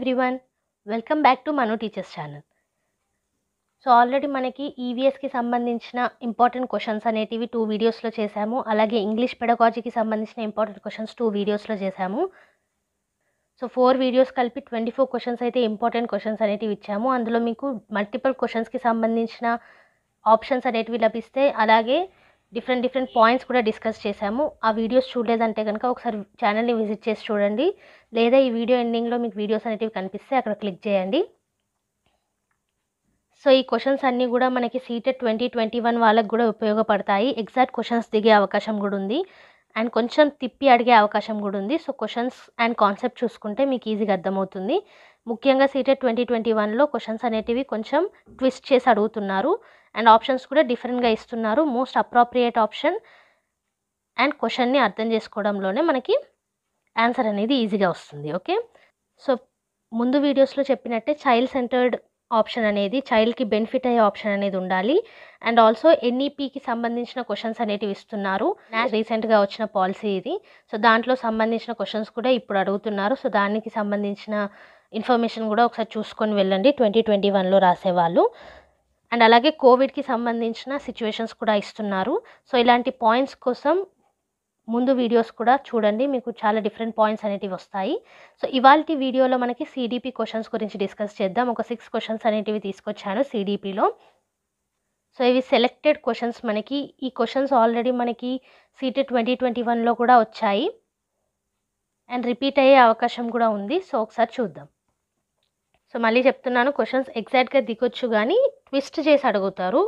everyone welcome back to Manu teachers channel so already మనకి ఈవీఎస్కి e సంబంధించిన ఇంపార్టెంట్ క్వశ్చన్స్ అనేటివి టూ వీడియోస్లో చేశాము అలాగే ఇంగ్లీష్ పెడగాజీకి సంబంధించిన ఇంపార్టెంట్ క్వశ్చన్స్ టూ వీడియోస్లో చేశాము సో ఫోర్ వీడియోస్ కలిపి ట్వంటీ ఫోర్ క్వశ్చన్స్ అయితే ఇంపార్టెంట్ క్వశ్చన్స్ అనేటివి ఇచ్చాము అందులో మీకు మల్టిపుల్ క్వశ్చన్స్కి సంబంధించిన ఆప్షన్స్ అనేటివి లభిస్తే అలాగే డిఫరెంట్ డిఫరెంట్ పాయింట్స్ కూడా డిస్కస్ చేశాము ఆ వీడియోస్ చూడలేదంటే కనుక ఒకసారి ఛానల్ని విజిట్ చేసి చూడండి లేదా ఈ వీడియో ఎండింగ్లో మీకు వీడియోస్ అనేటివి కనిపిస్తే అక్కడ క్లిక్ చేయండి సో ఈ క్వశ్చన్స్ అన్నీ కూడా మనకి సీటెడ్ ట్వంటీ ట్వంటీ వన్ వాళ్ళకి కూడా ఉపయోగపడతాయి ఎగ్జాక్ట్ క్వశ్చన్స్ దిగే అవకాశం కూడా ఉంది అండ్ కొంచెం తిప్పి అడిగే అవకాశం కూడా ఉంది సో క్వశ్చన్స్ అండ్ కాన్సెప్ట్ చూసుకుంటే మీకు ఈజీగా అర్థమవుతుంది ముఖ్యంగా సీటెడ్ ట్వంటీ ట్వంటీ వన్లో క్వశ్చన్స్ అనేటివి కొంచెం ట్విస్ట్ చేసి అడుగుతున్నారు అండ్ ఆప్షన్స్ కూడా డిఫరెంట్గా ఇస్తున్నారు మోస్ట్ అప్రాప్రియేట్ ఆప్షన్ అండ్ క్వశ్చన్ని అర్థం చేసుకోవడంలోనే మనకి ఆన్సర్ అనేది ఈజీగా వస్తుంది ఓకే సో ముందు వీడియోస్లో చెప్పినట్టే చైల్డ్ సెంటర్డ్ ఆప్షన్ అనేది చైల్డ్కి బెనిఫిట్ అయ్యే ఆప్షన్ అనేది ఉండాలి అండ్ ఆల్సో ఎన్ఈపికి సంబంధించిన క్వశ్చన్స్ అనేటివి ఇస్తున్నారు రీసెంట్గా వచ్చిన పాలసీ ఇది సో దాంట్లో సంబంధించిన క్వశ్చన్స్ కూడా ఇప్పుడు అడుగుతున్నారు సో దానికి సంబంధించిన ఇన్ఫర్మేషన్ కూడా ఒకసారి చూసుకొని వెళ్ళండి ట్వంటీ ట్వంటీ వన్లో రాసేవాళ్ళు అండ్ అలాగే కోవిడ్కి సంబంధించిన సిచ్యువేషన్స్ కూడా ఇస్తున్నారు సో ఇలాంటి పాయింట్స్ కోసం ముందు వీడియోస్ కూడా చూడండి మీకు చాలా డిఫరెంట్ పాయింట్స్ అనేటివి వస్తాయి సో ఇవాళ వీడియోలో మనకి సిడిపి క్వశ్చన్స్ గురించి డిస్కస్ చేద్దాం ఒక సిక్స్ క్వశ్చన్స్ అనేటివి తీసుకొచ్చాను సిడిపిలో సో ఇవి సెలెక్టెడ్ క్వశ్చన్స్ మనకి ఈ క్వశ్చన్స్ ఆల్రెడీ మనకి సీటెడ్ ట్వంటీ ట్వంటీ వన్లో కూడా వచ్చాయి అండ్ రిపీట్ అయ్యే అవకాశం కూడా ఉంది సో ఒకసారి చూద్దాం సో మళ్ళీ చెప్తున్నాను క్వశ్చన్స్ ఎగ్జాక్ట్గా దిగొచ్చు కానీ ట్విస్ట్ చేసి అడుగుతారు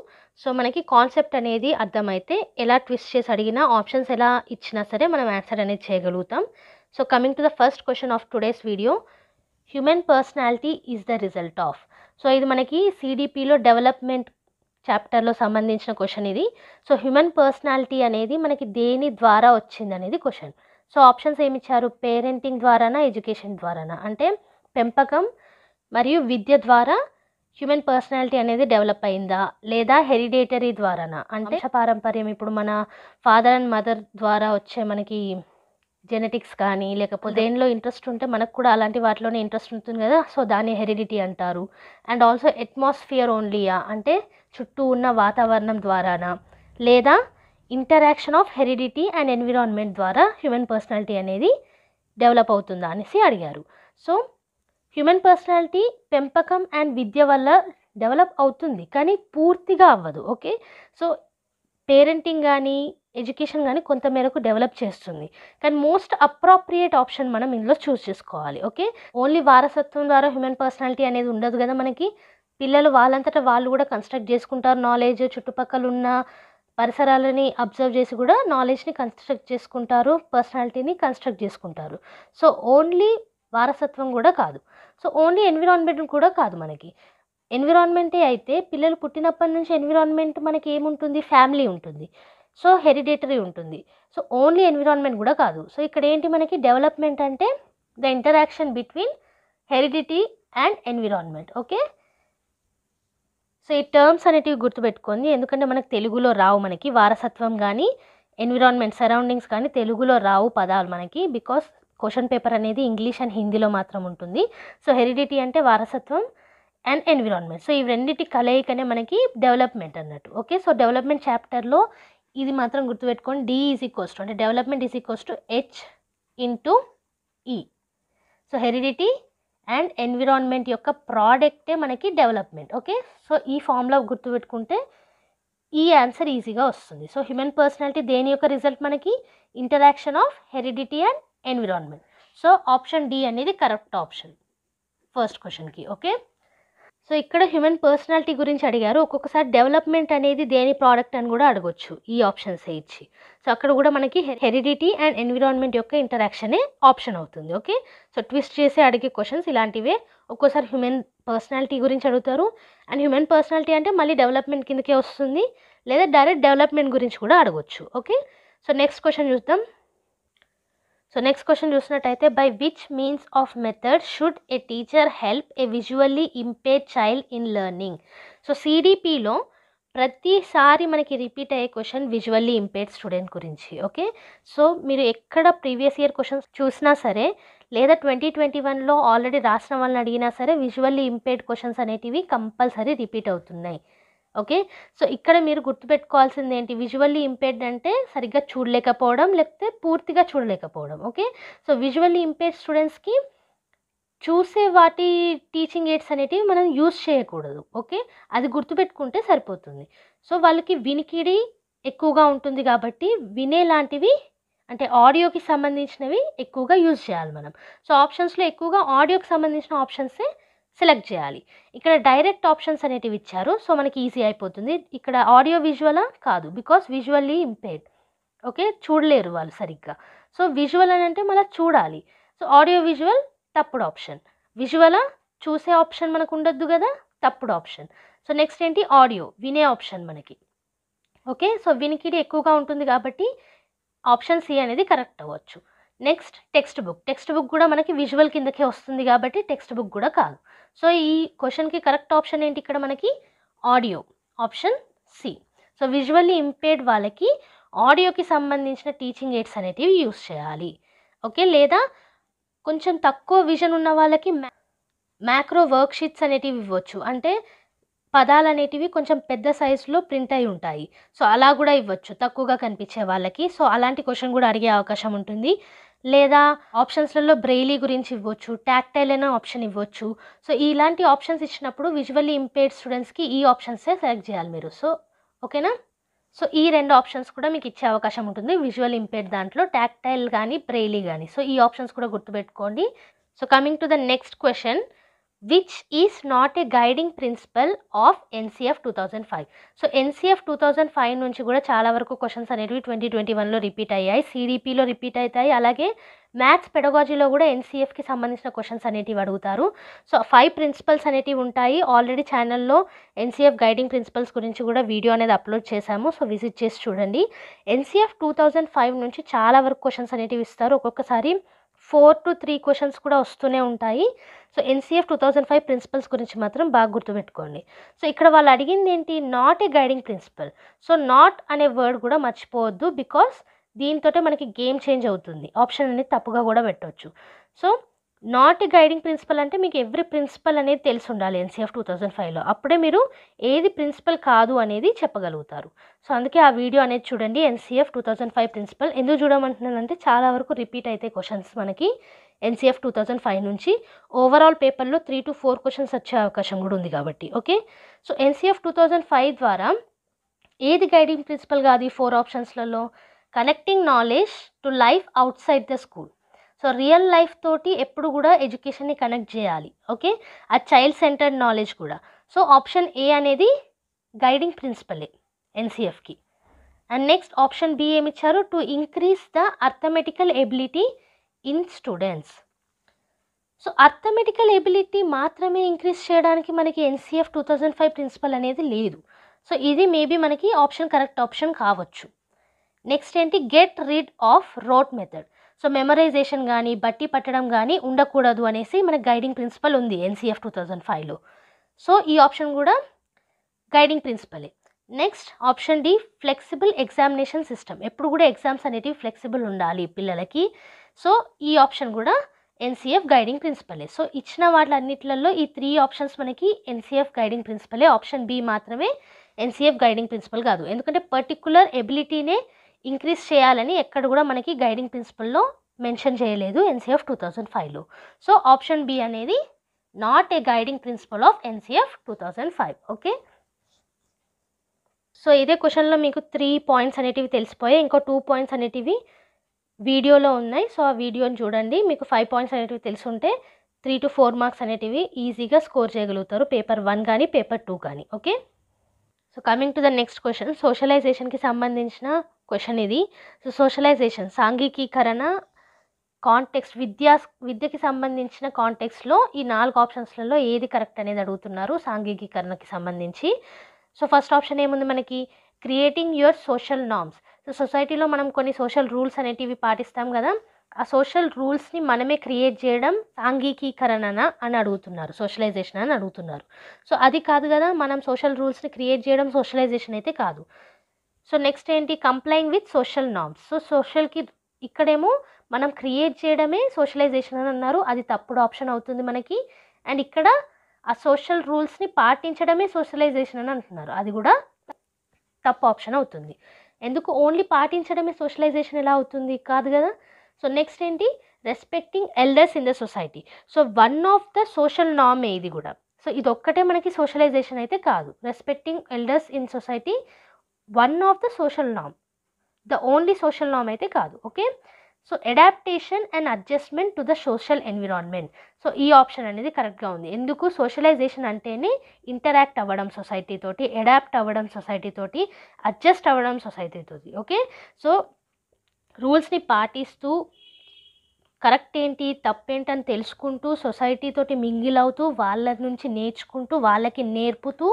సో మనకి కాన్సెప్ట్ అనేది అర్థమైతే ఎలా ట్విస్ట్ చేసి అడిగినా ఆప్షన్స్ ఎలా ఇచ్చినా సరే మనం ఆన్సర్ అనేది చేయగలుగుతాం so coming to the first question of today's video human personality is the result of so ఇది మనకి సిడిపిలో డెవలప్మెంట్ చాప్టర్లో సంబంధించిన క్వశ్చన్ ఇది సో హ్యూమన్ పర్సనాలిటీ అనేది మనకి దేని ద్వారా వచ్చింది అనేది క్వశ్చన్ సో ఆప్షన్స్ ఏమి ఇచ్చారు పేరెంటింగ్ ద్వారానా ఎడ్యుకేషన్ ద్వారానా అంటే పెంపకం మరియు విద్య ద్వారా హ్యూమన్ పర్సనాలిటీ అనేది డెవలప్ అయిందా లేదా హెరిడేటరీ ద్వారానా అంటే పారంపర్యం ఇప్పుడు మన ఫాదర్ అండ్ మదర్ ద్వారా వచ్చే మనకి జెనెటిక్స్ కానీ లేకపోతే దేనిలో ఇంట్రెస్ట్ ఉంటే మనకు కూడా అలాంటి వాటిలోనే ఇంట్రెస్ట్ ఉంటుంది కదా సో దాన్ని హెరిడిటీ అంటారు అండ్ ఆల్సో అట్మాస్ఫియర్ ఓన్లీయా అంటే చుట్టూ ఉన్న వాతావరణం ద్వారానా లేదా interaction of heredity and environment ద్వారా హ్యూమన్ పర్సనాలిటీ అనేది డెవలప్ అవుతుందా అనేసి అడిగారు సో హ్యూమన్ పర్సనాలిటీ పెంపకం అండ్ విద్య వల్ల డెవలప్ అవుతుంది కానీ పూర్తిగా అవ్వదు ఓకే సో పేరెంటింగ్ కానీ ఎడ్యుకేషన్ కానీ కొంత మేరకు డెవలప్ చేస్తుంది కానీ మోస్ట్ అప్రాప్రియేట్ ఆప్షన్ మనం ఇందులో చూస్ చేసుకోవాలి ఓకే ఓన్లీ వారసత్వం ద్వారా హ్యూమన్ పర్సనాలిటీ అనేది ఉండదు కదా మనకి పిల్లలు వాళ్ళంతటా వాళ్ళు కూడా కన్స్ట్రక్ట్ చేసుకుంటారు నాలెడ్జ్ చుట్టుపక్కల ఉన్న పరిసరాలని అబ్జర్వ్ చేసి కూడా నాలెడ్జ్ని కన్స్ట్రక్ట్ చేసుకుంటారు పర్సనాలిటీని కన్స్ట్రక్ట్ చేసుకుంటారు సో ఓన్లీ వారసత్వం కూడా కాదు సో ఓన్లీ ఎన్విరాన్మెంట్ కూడా కాదు మనకి ఎన్విరాన్మెంటే అయితే పిల్లలు పుట్టినప్పటి నుంచి ఎన్విరాన్మెంట్ మనకి ఏముంటుంది ఫ్యామిలీ ఉంటుంది సో హెరిడేటరీ ఉంటుంది సో ఓన్లీ ఎన్విరాన్మెంట్ కూడా కాదు సో ఇక్కడ ఏంటి మనకి డెవలప్మెంట్ అంటే the interaction between heredity and environment okay so ఈ టర్మ్స్ అనేటివి గుర్తుపెట్టుకోండి ఎందుకంటే మనకు తెలుగులో రావు మనకి వారసత్వం కానీ ఎన్విరాన్మెంట్ సరౌండింగ్స్ కానీ తెలుగులో రావు పదాలు మనకి బికాస్ క్వశ్చన్ పేపర్ అనేది ఇంగ్లీష్ అండ్ హిందీలో మాత్రం ఉంటుంది సో హెరిడిటీ అంటే వారసత్వం అండ్ ఎన్విరాన్మెంట్ సో ఇవి రెండింటి కలయికనే మనకి డెవలప్మెంట్ అన్నట్టు ఓకే సో డెవలప్మెంట్ చాప్టర్లో ఇది మాత్రం గుర్తుపెట్టుకోండి డి ఈజ్ ఈక్వల్స్ టు అంటే development is equals to H into E so heredity and environment యొక్క ప్రోడక్టే మనకి డెవలప్మెంట్ ఓకే సో ఈ ఫామ్లో గుర్తుపెట్టుకుంటే ఈ ఆన్సర్ ఈజీగా వస్తుంది సో హ్యూమన్ పర్సనాలిటీ దేని యొక్క రిజల్ట్ మనకి interaction of heredity and environment so option D అనేది కరెక్ట్ ఆప్షన్ ఫస్ట్ క్వశ్చన్కి ఓకే సో ఇక్కడ హ్యూమన్ పర్సనాలిటీ గురించి అడిగారు ఒక్కొక్కసారి డెవలప్మెంట్ అనేది దేని ప్రోడక్ట్ అని కూడా అడగొచ్చు ఈ ఆప్షన్స్ ఇచ్చి సో అక్కడ కూడా మనకి హెరిడిటీ అండ్ ఎన్విరాన్మెంట్ యొక్క ఇంటరాక్షనే ఆప్షన్ అవుతుంది ఓకే సో ట్విస్ట్ చేసి అడిగే క్వశ్చన్స్ ఇలాంటివే ఒక్కోసారి హ్యూమన్ పర్సనాలిటీ గురించి అడుగుతారు అండ్ హ్యూమన్ పర్సనాలిటీ అంటే మళ్ళీ డెవలప్మెంట్ కిందకే వస్తుంది లేదా డైరెక్ట్ డెవలప్మెంట్ గురించి కూడా అడగొచ్చు ఓకే సో నెక్స్ట్ క్వశ్చన్ చూద్దాం సో నెక్స్ట్ క్వశ్చన్ చూసినట్టయితే by which means of method should a teacher help a visually impair child in learning so సిడిపిలో ప్రతిసారి మనకి రిపీట్ అయ్యే క్వశ్చన్ విజువల్లీ ఇంపేర్డ్ స్టూడెంట్ గురించి ఓకే సో మీరు ఎక్కడ ప్రీవియస్ ఇయర్ క్వశ్చన్స్ చూసినా సరే లేదా ట్వంటీ ట్వంటీ వన్లో ఆల్రెడీ రాసిన వాళ్ళని అడిగినా సరే విజువల్లీ ఇంపేర్డ్ క్వశ్చన్స్ అనేటివి కంపల్సరీ రిపీట్ అవుతున్నాయి ఓకే సో ఇక్కడ మీరు గుర్తుపెట్టుకోవాల్సింది ఏంటి విజువల్లీ ఇంపేర్డ్ అంటే సరిగ్గా చూడలేకపోవడం లేకపోతే పూర్తిగా చూడలేకపోవడం ఓకే సో విజువల్లీ ఇంపేర్డ్ స్టూడెంట్స్కి చూసే వాటి టీచింగ్ ఎయిడ్స్ అనేటివి మనం యూజ్ చేయకూడదు ఓకే అది గుర్తుపెట్టుకుంటే సరిపోతుంది సో వాళ్ళకి వినికిడి ఎక్కువగా ఉంటుంది కాబట్టి వినే లాంటివి అంటే ఆడియోకి సంబంధించినవి ఎక్కువగా యూజ్ చేయాలి మనం సో ఆప్షన్స్లో ఎక్కువగా ఆడియోకి సంబంధించిన ఆప్షన్సే సెలెక్ట్ చేయాలి ఇక్కడ డైరెక్ట్ ఆప్షన్స్ అనేటివి ఇచ్చారు సో మనకి ఈజీ అయిపోతుంది ఇక్కడ ఆడియో విజువలా కాదు బికాస్ విజువల్లీ ఇంపేర్డ్ ఓకే చూడలేరు వాళ్ళు సరిగ్గా సో విజువల్ అని అంటే మళ్ళీ చూడాలి సో ఆడియో విజువల్ తప్పుడు ఆప్షన్ విజువలా చూసే ఆప్షన్ మనకు ఉండొద్దు కదా తప్పుడు ఆప్షన్ సో నెక్స్ట్ ఏంటి ఆడియో వినే ఆప్షన్ మనకి ఓకే సో వినికిడి ఎక్కువగా ఉంటుంది కాబట్టి ఆప్షన్ సి అనేది కరెక్ట్ అవ్వచ్చు next textbook textbook కూడా మనకి విజువల్ కిందకే వస్తుంది కాబట్టి టెక్స్ట్ బుక్ కూడా కాదు సో ఈ క్వశ్చన్కి కరెక్ట్ ఆప్షన్ ఏంటి ఇక్కడ మనకి audio option C so visually impaired వాళ్ళకి ఆడియోకి సంబంధించిన టీచింగ్ ఎయిడ్స్ అనేటివి యూస్ చేయాలి ఓకే లేదా కొంచెం తక్కువ విజన్ ఉన్న వాళ్ళకి మ్యాక్రో వర్క్షీట్స్ అనేటివి ఇవ్వచ్చు అంటే పదాలు అనేటివి కొంచెం పెద్ద సైజులో ప్రింట్ అయి ఉంటాయి సో అలా కూడా ఇవ్వచ్చు తక్కువగా కనిపించే వాళ్ళకి సో అలాంటి క్వశ్చన్ కూడా అడిగే అవకాశం ఉంటుంది లేదా ఆప్షన్స్లలో బ్రెయిలీ గురించి ఇవ్వచ్చు ట్యాక్టైల్ అయిన ఆప్షన్ ఇవ్వచ్చు సో ఇలాంటి ఆప్షన్స్ ఇచ్చినప్పుడు విజువల్లీ ఇంపేర్డ్ స్టూడెంట్స్కి ఈ ఆప్షన్సే సెలెక్ట్ చేయాలి మీరు సో ఓకేనా సో ఈ రెండు ఆప్షన్స్ కూడా మీకు ఇచ్చే అవకాశం ఉంటుంది విజువల్ ఇంపేర్డ్ దాంట్లో ట్యాక్టైల్ కానీ బ్రెయిలీ కానీ సో ఈ ఆప్షన్స్ కూడా గుర్తుపెట్టుకోండి so coming to the next question which is not a guiding principle of NCF two thousand five so NCF two thousand five నుంచి కూడా చాలా వరకు క్వశ్చన్స్ అనేవి ట్వంటీ ట్వంటీ వన్లో రిపీట్ అయ్యాయి సిడిపిలో రిపీట్ అవుతాయి అలాగే మ్యాథ్స్ పెడగాజీలో కూడా ఎన్సీఎఫ్కి సంబంధించిన క్వశ్చన్స్ అనేటివి అడుగుతారు సో ఫైవ్ ప్రిన్సిపల్స్ అనేటివి ఉంటాయి ఆల్రెడీ ఛానల్లో ఎన్సీఎఫ్ గైడింగ్ ప్రిన్సిపల్స్ గురించి కూడా వీడియో అనేది అప్లోడ్ చేశాము సో విజిట్ చేసి చూడండి ఎన్సీఎఫ్ టూ థౌజండ్ ఫైవ్ నుంచి చాలా వరకు క్వశ్చన్స్ అనేటివి ఇస్తారు ఒక్కొక్కసారి ఫోర్ టు త్రీ క్వశ్చన్స్ కూడా వస్తూనే ఉంటాయి so NCF two thousand five principles గురించి మాత్రం బాగా గుర్తుపెట్టుకోండి సో ఇక్కడ వాళ్ళు అడిగింది ఏంటి not a guiding principle so not అనే వర్డ్ కూడా మర్చిపోవద్దు బికాస్ దీంతో మనకి గేమ్ చేంజ్ అవుతుంది ఆప్షన్ అనేది తప్పుగా కూడా పెట్టవచ్చు సో నాట్ గైడింగ్ ప్రిన్సిపల్ అంటే మీకు ఎవ్రీ ప్రిన్సిపల్ అనేది తెలిసి ఉండాలి ఎన్సీఎఫ్ టూ థౌజండ్ ఫైవ్లో అప్పుడే మీరు ఏది ప్రిన్సిపల్ కాదు అనేది చెప్పగలుగుతారు సో అందుకే ఆ వీడియో అనేది చూడండి NCF two thousand five principle ఎందుకు చూడమంటున్నానంటే చాలా వరకు రిపీట్ అయితే క్వశ్చన్స్ మనకి ఎన్సీఎఫ్ టూ థౌజండ్ ఫైవ్ నుంచి ఓవరాల్ పేపర్లో త్రీ టు ఫోర్ క్వశ్చన్స్ వచ్చే అవకాశం కూడా ఉంది కాబట్టి okay so NCF two thousand five ద్వారా ఏది గైడింగ్ ప్రిన్సిపల్ కాదు ఈ ఫోర్ ఆప్షన్స్లలో connecting knowledge to life outside the school so real life తోటి ఎప్పుడు కూడా ఎడ్యుకేషన్ని కనెక్ట్ చేయాలి ఓకే ఆ చైల్డ్ సెంటర్డ్ నాలెడ్జ్ కూడా సో ఆప్షన్ ఏ అనేది గైడింగ్ ప్రిన్సిపలే ఎన్సిఎఫ్కి అండ్ నెక్స్ట్ ఆప్షన్ బి ఇచ్చారు to increase the arithmetical ability in students so arithmetical ability మాత్రమే ఇంక్రీజ్ చేయడానికి మనకి NCF two thousand five principle అనేది లేదు సో ఇది మేబీ మనకి ఆప్షన్ కరెక్ట్ ఆప్షన్ కావచ్చు నెక్స్ట్ ఏంటి get rid of rote method so memorization కానీ బట్టి పట్టడం కానీ ఉండకూడదు అనేసి మనకు గైడింగ్ ప్రిన్సిపల్ ఉంది ఎన్సీఎఫ్ టూ థౌజండ్ ఫైవ్లో సో ఈ ఆప్షన్ కూడా guiding ప్రిన్సిపలే next option D flexible examination system ఎప్పుడు కూడా ఎగ్జామ్స్ అనేటివి ఫ్లెక్సిబుల్ ఉండాలి పిల్లలకి సో ఈ ఆప్షన్ కూడా ఎన్సీఎఫ్ గైడింగ్ ప్రిన్సిపలే సో ఇచ్చిన వాటిలన్నిట్లలో ఈ త్రీ ఆప్షన్స్ మనకి ఎన్సీఎఫ్ గైడింగ్ ప్రిన్సిపలే ఆప్షన్ బి మాత్రమే ఎన్సీఎఫ్ గైడింగ్ ప్రిన్సిపల్ కాదు ఎందుకంటే పర్టికులర్ ఎబిలిటీనే ఇంక్రీజ్ చేయాలని ఎక్కడ కూడా మనకి గైడింగ్ ప్రిన్సిపల్లో మెన్షన్ చేయలేదు ఎన్సీఎఫ్ టూ థౌజండ్ ఫైవ్లో సో ఆప్షన్ బి అనేది not a guiding principle of NCF two thousand five okay so ఇదే క్వశ్చన్లో మీకు త్రీ పాయింట్స్ అనేటివి తెలిసిపోయాయి ఇంకో టూ పాయింట్స్ అనేటివి వీడియోలో ఉన్నాయి సో ఆ వీడియోని చూడండి మీకు ఫైవ్ పాయింట్స్ అనేటివి తెలుసుంటే త్రీ టు ఫోర్ మార్క్స్ అనేటివి ఈజీగా స్కోర్ చేయగలుగుతారు పేపర్ వన్ కానీ పేపర్ టూ కానీ okay so coming to the next question సోషలైజేషన్కి సంబంధించిన క్వశ్చన్ ఇది సో సోషలైజేషన్ సాంఘికీకరణ కాంటెక్స్ట్ విద్యా విద్యకి సంబంధించిన కాంటెక్స్లో ఈ నాలుగు ఆప్షన్స్లలో ఏది కరెక్ట్ అనేది అడుగుతున్నారు సాంఘికీకరణకి సంబంధించి సో ఫస్ట్ ఆప్షన్ ఏముంది మనకి creating your social norms so సొసైటీలో మనం కొన్ని సోషల్ రూల్స్ అనేటివి పాటిస్తాం కదా ఆ సోషల్ రూల్స్ని మనమే క్రియేట్ చేయడం సాంఘికీకరణనా అని అడుగుతున్నారు సోషలైజేషన్ అని అడుగుతున్నారు సో అది కాదు కదా మనం సోషల్ రూల్స్ని క్రియేట్ చేయడం సోషలైజేషన్ అయితే కాదు సో నెక్స్ట్ ఏంటి complying with social norms so సోషల్కి ఇక్కడేమో మనం క్రియేట్ చేయడమే సోషలైజేషన్ అని అన్నారు అది తప్పుడు ఆప్షన్ అవుతుంది మనకి అండ్ ఇక్కడ ఆ సోషల్ రూల్స్ని పాటించడమే సోషలైజేషన్ అని అంటున్నారు అది కూడా తప్పు ఆప్షన్ అవుతుంది ఎందుకు ఓన్లీ పాటించడమే సోషలైజేషన్ ఎలా అవుతుంది కాదు కదా సో నెక్స్ట్ ఏంటి respecting elders in the society so one of the social నామే ఇది కూడా సో ఇది ఒక్కటే మనకి సోషలైజేషన్ అయితే కాదు respecting elders in society one of the social NAM the only social నామ్ అయితే కాదు okay so adaptation and adjustment to the social environment so ఈ ఆప్షన్ అనేది కరెక్ట్గా ఉంది ఎందుకు సోషలైజేషన్ అంటేనే ఇంటరాక్ట్ అవ్వడం సొసైటీతోటి అడాప్ట్ అవ్వడం సొసైటీతోటి అడ్జస్ట్ అవ్వడం సొసైటీ తోటి ఓకే సో రూల్స్ని పాటిస్తూ కరెక్ట్ ఏంటి తప్పేంటని తెలుసుకుంటూ సొసైటీతోటి మింగిల్ అవుతూ వాళ్ళ నుంచి నేర్చుకుంటూ వాళ్ళకి నేర్పుతూ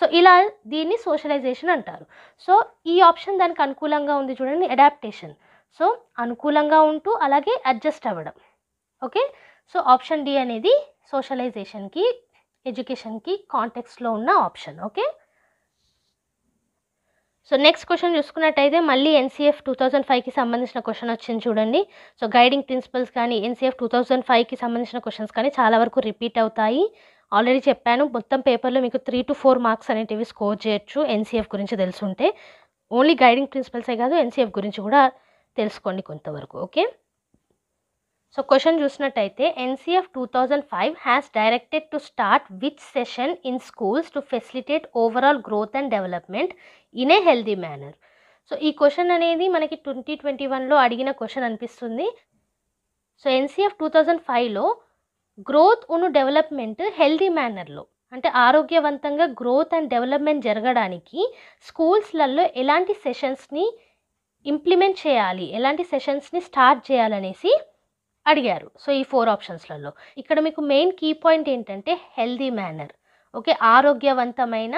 సో ఇలా దీన్ని సోషలైజేషన్ అంటారు సో ఈ ఆప్షన్ దానికి అనుకూలంగా ఉంది చూడండి అడాప్టేషన్ సో అనుకూలంగా ఉంటూ అలాగే అడ్జస్ట్ అవ్వడం ఓకే సో ఆప్షన్ డి అనేది సోషలైజేషన్కి ఎడ్యుకేషన్కి కాంటెక్స్లో ఉన్న option okay so next question చూసుకున్నట్టయితే మళ్ళీ ఎన్సీఎఫ్ టూ థౌజండ్ ఫైవ్కి సంబంధించిన క్వశ్చన్ వచ్చింది చూడండి సో గైడింగ్ ప్రిన్సిపల్స్ కానీ ఎన్సీఎఫ్ టూ థౌజండ్ ఫైవ్కి సంబంధించిన క్వశ్చన్స్ కానీ చాలా వరకు రిపీట్ అవుతాయి ఆల్రెడీ చెప్పాను మొత్తం పేపర్లో మీకు త్రీ టు ఫోర్ మార్క్స్ అనేటివి స్కోర్ చేయొచ్చు ఎన్సీఎఫ్ గురించి తెలుసుంటే ఓన్లీ గైడింగ్ ప్రిన్సిపల్సే కాదు ఎన్సీఎఫ్ గురించి కూడా తెలుసుకోండి కొంతవరకు ఓకే సో క్వశ్చన్ చూసినట్టయితే NCF two thousand five has directed to start which session in schools to facilitate overall growth and development in a healthy manner so ఈ క్వశ్చన్ అనేది మనకి ట్వంటీ ట్వంటీ వన్లో అడిగిన క్వశ్చన్ అనిపిస్తుంది సో ఎన్సీఎఫ్ టూ థౌజండ్ ఫైవ్లో growth ఉన్న development healthy మేనర్లో అంటే ఆరోగ్యవంతంగా గ్రోత్ అండ్ డెవలప్మెంట్ జరగడానికి స్కూల్స్లలో ఎలాంటి సెషన్స్ని ఇంప్లిమెంట్ చేయాలి ఎలాంటి సెషన్స్ని స్టార్ట్ చేయాలనేసి అడిగారు సో ఈ ఫోర్ ఆప్షన్స్లలో ఇక్కడ మీకు మెయిన్ కీ పాయింట్ ఏంటంటే హెల్దీ మేనర్ ఓకే ఆరోగ్యవంతమైన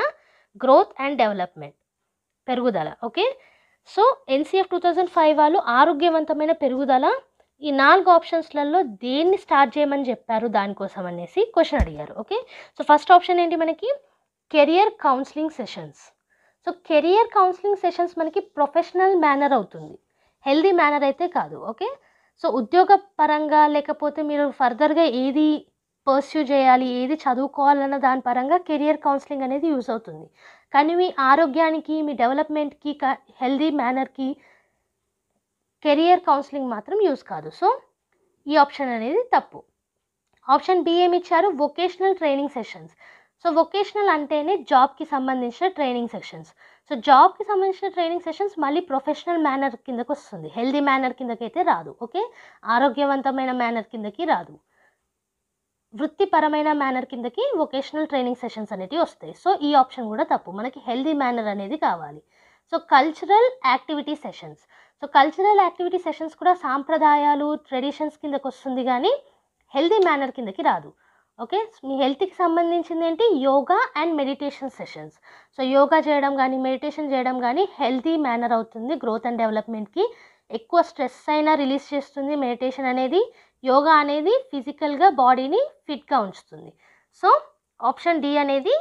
గ్రోత్ అండ్ డెవలప్మెంట్ పెరుగుదల okay so NCF two thousand five వాళ్ళు ఆరోగ్యవంతమైన పెరుగుదల ఈ నాలుగు ఆప్షన్స్లలో దేన్ని స్టార్ట్ చేయమని చెప్పారు దానికోసం అనేసి క్వశ్చన్ అడిగారు ఓకే సో ఫస్ట్ ఆప్షన్ ఏంటి మనకి career counselling sessions so career counselling sessions మనకి ప్రొఫెషనల్ మేనర్ అవుతుంది హెల్దీ మేనర్ అయితే కాదు ఓకే సో ఉద్యోగ పరంగా లేకపోతే మీరు ఫర్దర్గా ఏది పర్స్యూ చేయాలి ఏది చదువుకోవాలన్న దాని పరంగా కెరియర్ కౌన్సిలింగ్ అనేది యూస్ అవుతుంది కానీ మీ ఆరోగ్యానికి మీ డెవలప్మెంట్కి హెల్దీ మేనర్కి కెరియర్ కౌన్సిలింగ్ మాత్రం యూస్ కాదు సో ఈ ఆప్షన్ అనేది తప్పు ఆప్షన్ బి ఏమి ఇచ్చారు vocational training sessions so vocational అంటేనే జాబ్కి సంబంధించిన ట్రైనింగ్ సెషన్స్ సో జాబ్కి సంబంధించిన ట్రైనింగ్ సెషన్స్ మళ్ళీ ప్రొఫెషనల్ మేనర్ కిందకు వస్తుంది హెల్దీ మేనర్ కిందకైతే రాదు ఓకే ఆరోగ్యవంతమైన మేనర్ కిందకి రాదు వృత్తిపరమైన మేనర్ కిందకి వొకేషనల్ ట్రైనింగ్ సెషన్స్ అనేవి వస్తాయి సో ఈ ఆప్షన్ కూడా తప్పు మనకి హెల్దీ మేనర్ అనేది కావాలి so cultural activity sessions so cultural activity sessions కూడా సాంప్రదాయాలు ట్రెడిషన్స్ కిందకి వస్తుంది కానీ హెల్దీ మేనర్ కిందకి రాదు ఓకే మీ హెల్త్కి సంబంధించింది ఏంటి yoga and meditation sessions so yoga చేయడం కానీ మెడిటేషన్ చేయడం కానీ హెల్తీ మేనర్ అవుతుంది గ్రోత్ అండ్ డెవలప్మెంట్కి ఎక్కువ స్ట్రెస్ అయినా రిలీజ్ చేస్తుంది మెడిటేషన్ అనేది యోగా అనేది ఫిజికల్గా బాడీని ఫిట్గా ఉంచుతుంది సో ఆప్షన్ డి అనేది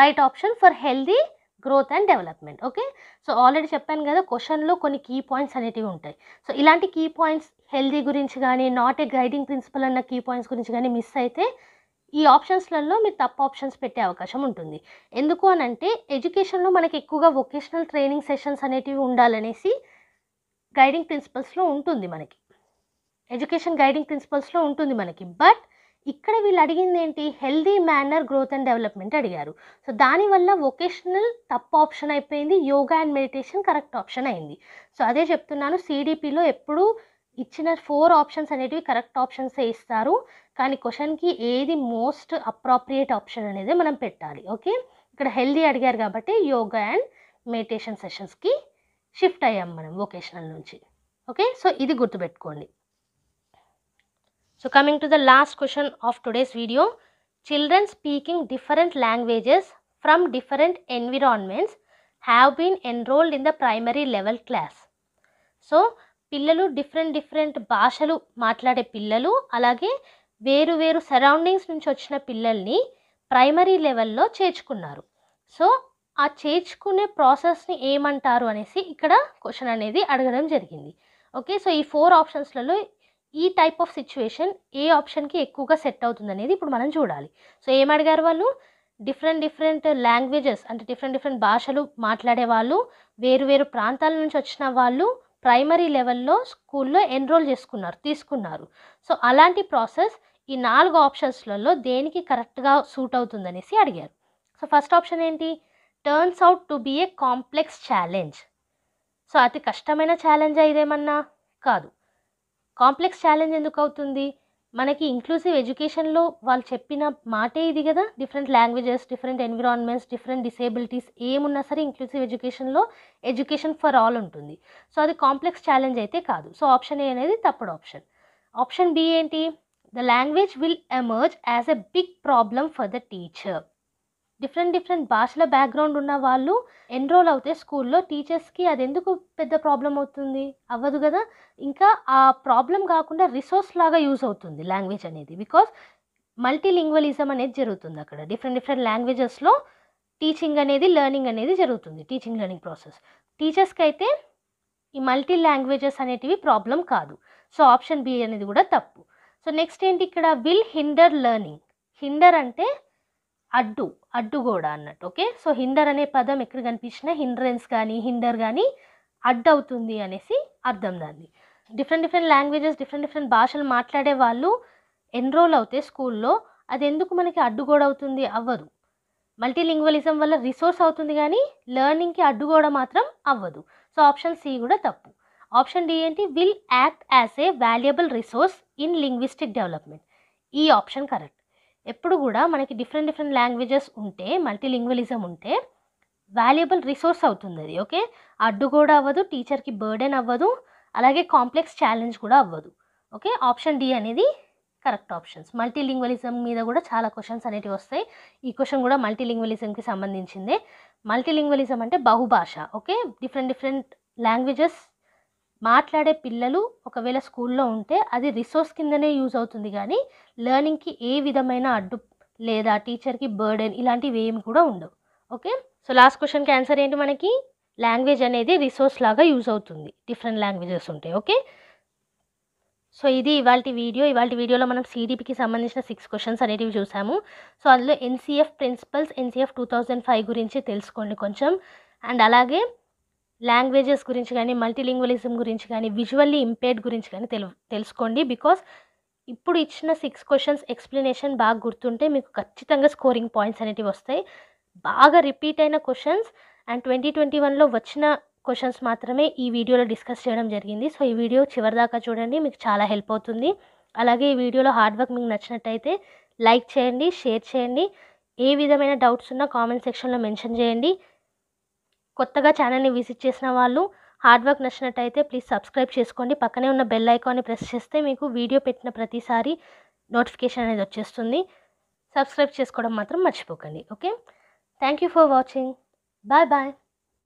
right option for healthy growth and development okay so already చెప్పాను కదా క్వశ్చన్లో కొన్ని కీ పాయింట్స్ అనేటివి ఉంటాయి సో ఇలాంటి కీ పాయింట్స్ హెల్దీ గురించి కానీ నాట్ ఏ గైడింగ్ ప్రిన్సిపల్ అన్న కీ పాయింట్స్ గురించి కానీ మిస్ అయితే ఈ ఆప్షన్స్లలో మీరు తప్పు ఆప్షన్స్ పెట్టే అవకాశం ఉంటుంది ఎందుకు అని అంటే ఎడ్యుకేషన్లో మనకి ఎక్కువగా వొకేషనల్ ట్రైనింగ్ సెషన్స్ అనేటివి ఉండాలనేసి గైడింగ్ ప్రిన్సిపల్స్లో ఉంటుంది మనకి ఎడ్యుకేషన్ గైడింగ్ ప్రిన్సిపల్స్లో ఉంటుంది మనకి బట్ ఇక్కడ వీళ్ళు అడిగింది ఏంటి healthy manner growth and development అడిగారు సో దానివల్ల వొకేషనల్ తప్పు ఆప్షన్ అయిపోయింది yoga and meditation correct option అయింది సో అదే చెప్తున్నాను సిడిపిలో ఎప్పుడు ఇచ్చిన ఫోర్ ఆప్షన్స్ అనేటివి కరెక్ట్ ఆప్షన్సే ఇస్తారు కానీ క్వశ్చన్కి ఏది మోస్ట్ అప్రాప్రియేట్ ఆప్షన్ అనేది మనం పెట్టాలి ఓకే ఇక్కడ హెల్దీ అడిగారు కాబట్టి యోగా అండ్ మెడిటేషన్ సెషన్స్కి షిఫ్ట్ అయ్యాం మనం వొకేషనల్ నుంచి ఓకే సో ఇది గుర్తుపెట్టుకోండి so coming to the last question of today's video children speaking different languages from different environments have been enrolled in the primary level class so పిల్లలు different different భాషలు మాట్లాడే పిల్లలు అలాగే వేరు వేరు సరౌండింగ్స్ నుంచి వచ్చిన పిల్లల్ని ప్రైమరీ లెవెల్లో చేర్చుకున్నారు సో ఆ చేర్చుకునే ప్రాసెస్ని ఏమంటారు అనేసి ఇక్కడ క్వశ్చన్ అనేది అడగడం జరిగింది ఓకే సో ఈ ఫోర్ ఆప్షన్స్లలో ఈ టైప్ ఆఫ్ సిచ్యువేషన్ ఏ ఆప్షన్కి ఎక్కువగా సెట్ అవుతుంది అనేది ఇప్పుడు మనం చూడాలి సో ఏమడిగారు వాళ్ళు డిఫరెంట్ డిఫరెంట్ లాంగ్వేజెస్ అంటే డిఫరెంట్ డిఫరెంట్ భాషలు మాట్లాడే వాళ్ళు వేరు వేరు ప్రాంతాల నుంచి వచ్చిన వాళ్ళు ప్రైమరీ లెవెల్లో స్కూల్లో ఎన్రోల్ చేసుకున్నారు తీసుకున్నారు సో అలాంటి ప్రాసెస్ ఈ నాలుగు ఆప్షన్స్లలో దేనికి కరెక్ట్గా సూట్ అవుతుందనేసి అడిగారు సో ఫస్ట్ ఆప్షన్ ఏంటి turns out to be a complex challenge so అతి కష్టమైన ఛాలెంజా ఇదేమన్నా కాదు కాంప్లెక్స్ ఛాలెంజ్ ఎందుకు అవుతుంది మనకి ఇంక్లూసివ్ ఎడ్యుకేషన్లో వాళ్ళు చెప్పిన మాటే ఇది కదా different languages different environments different disabilities ఏమున్నా సరే ఇంక్లూసివ్ ఎడ్యుకేషన్లో ఎడ్యుకేషన్ ఫర్ ఆల్ ఉంటుంది సో అది కాంప్లెక్స్ ఛాలెంజ్ అయితే కాదు సో ఆప్షన్ ఏ అనేది తప్పుడు ఆప్షన్ ఆప్షన్ బి ఏంటి the language will emerge as a big problem for the teacher different different భాషల బ్యాక్గ్రౌండ్ ఉన్న వాళ్ళు ఎన్రోల్ అవుతే స్కూల్లో టీచర్స్కి అది ఎందుకు పెద్ద ప్రాబ్లం అవుతుంది అవ్వదు కదా ఇంకా ఆ ప్రాబ్లం కాకుండా రిసోర్స్ లాగా యూజ్ అవుతుంది లాంగ్వేజ్ అనేది బికాస్ మల్టీ లింగ్వలిజం అనేది జరుగుతుంది అక్కడ డిఫరెంట్ డిఫరెంట్ లాంగ్వేజెస్లో టీచింగ్ అనేది లెర్నింగ్ అనేది జరుగుతుంది టీచింగ్ లెర్నింగ్ ప్రాసెస్ టీచర్స్కి అయితే ఈ మల్టీ లాంగ్వేజెస్ అనేటివి ప్రాబ్లం కాదు సో ఆప్షన్ బి అనేది కూడా తప్పు సో నెక్స్ట్ ఏంటి ఇక్కడ విల్ హిండర్ లెర్నింగ్ హిండర్ అంటే అడ్డు అడ్డుగోడ అన్నట్టు ఓకే సో హిందర్ అనే పదం ఎక్కడ కనిపించిన హిండ్రెన్స్ కానీ హిండర్ కానీ అడ్డు అవుతుంది అనేసి అర్థం దాన్ని different different languages different different భాషలు మాట్లాడే వాళ్ళు ఎన్రోల్ అవుతే స్కూల్లో అది ఎందుకు మనకి అడ్డుగోడ అవుతుంది అవ్వదు మల్టీలింగ్వలిజం వల్ల రిసోర్స్ అవుతుంది కానీ లెర్నింగ్కి అడ్డుగోడ మాత్రం అవ్వదు సో ఆప్షన్ సి కూడా తప్పు ఆప్షన్ డి ఏంటి will act as a valuable resource in linguistic development ఈ ఆప్షన్ కరెక్ట్ ఎప్పుడు కూడా మనకి డిఫరెంట్ డిఫరెంట్ లాంగ్వేజెస్ ఉంటే మల్టీలింగ్వలిజం ఉంటే వాల్యుబుల్ రిసోర్స్ అవుతుంది అది ఓకే అడ్డు కూడా అవ్వదు టీచర్కి బర్డెన్ అవ్వదు అలాగే కాంప్లెక్స్ ఛాలెంజ్ కూడా అవ్వదు ఓకే ఆప్షన్ డి అనేది కరెక్ట్ ఆప్షన్స్ మల్టీలింగ్వలిజం మీద కూడా చాలా క్వశ్చన్స్ అనేటివి వస్తాయి ఈ క్వశ్చన్ కూడా మల్టీలింగ్వలిజంకి సంబంధించిందే మల్టీలింగ్వలిజం అంటే బహుభాష ఓకే డిఫరెంట్ డిఫరెంట్ లాంగ్వేజెస్ మాట్లాడే పిల్లలు ఒకవేళ స్కూల్లో ఉంటే అది రిసోర్స్ కిందనే యూజ్ అవుతుంది కానీ లెర్నింగ్కి ఏ విధమైన అడ్డు లేదా టీచర్కి బర్డెన్ ఇలాంటివి ఏమి కూడా ఉండవు ఓకే సో లాస్ట్ క్వశ్చన్కి ఆన్సర్ ఏంటి మనకి లాంగ్వేజ్ అనేది రిసోర్స్ లాగా యూజ్ అవుతుంది డిఫరెంట్ లాంగ్వేజెస్ ఉంటాయి ఓకే సో ఇది ఇవాళ వీడియో ఇవాళ వీడియోలో మనం సిడిపికి సంబంధించిన సిక్స్ క్వశ్చన్స్ అనేటివి చూసాము సో అందులో NCF principles NCF two thousand five గురించి తెలుసుకోండి కొంచెం అండ్ అలాగే లాంగ్వేజెస్ గురించి కానీ మల్టీలింగ్వలిజం గురించి కానీ విజువల్లీ ఇంపేర్డ్ గురించి కానీ తెలు తెలుసుకోండి బికాస్ ఇప్పుడు ఇచ్చిన సిక్స్ క్వశ్చన్స్ ఎక్స్ప్లెనేషన్ బాగా గుర్తుంటే మీకు ఖచ్చితంగా స్కోరింగ్ పాయింట్స్ అనేటివి వస్తాయి బాగా రిపీట్ అయిన క్వశ్చన్స్ అండ్ ట్వంటీ ట్వంటీ వన్లో వచ్చిన క్వశ్చన్స్ మాత్రమే ఈ వీడియోలో డిస్కస్ చేయడం జరిగింది సో ఈ వీడియో చివరిదాకా చూడండి మీకు చాలా హెల్ప్ అవుతుంది అలాగే ఈ వీడియోలో హార్డ్ వర్క్ మీకు నచ్చినట్టయితే లైక్ చేయండి షేర్ చేయండి ఏ విధమైన డౌట్స్ ఉన్నా కామెంట్ సెక్షన్లో మెన్షన్ చేయండి కొత్తగా ఛానల్ని విజిట్ చేసిన వాళ్ళు హార్డ్ వర్క్ నచ్చినట్టయితే ప్లీజ్ సబ్స్క్రైబ్ చేసుకోండి పక్కనే ఉన్న బెల్ ఐకాన్ని ప్రెస్ చేస్తే మీకు వీడియో పెట్టిన ప్రతిసారి నోటిఫికేషన్ అనేది వచ్చేస్తుంది సబ్స్క్రైబ్ చేసుకోవడం మాత్రం మర్చిపోకండి okay thank you for watching bye bye